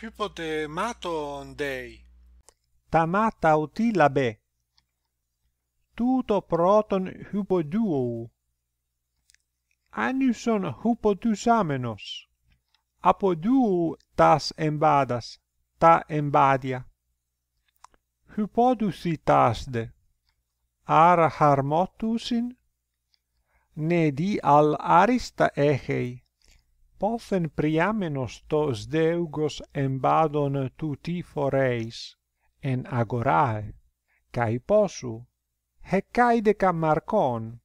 Hypote mato ondei. Ta mata uti labe. Tuto proton hypoduou. duo. Anuson hypo Apoduou tas embadas, ta embadia. Hypodusi tasde. Ara harmotusin? Ne di al arista echei. Fofen priamenos to sdeugos embadon tuti foreis, en agorae, cae posu, hecaideca marcon.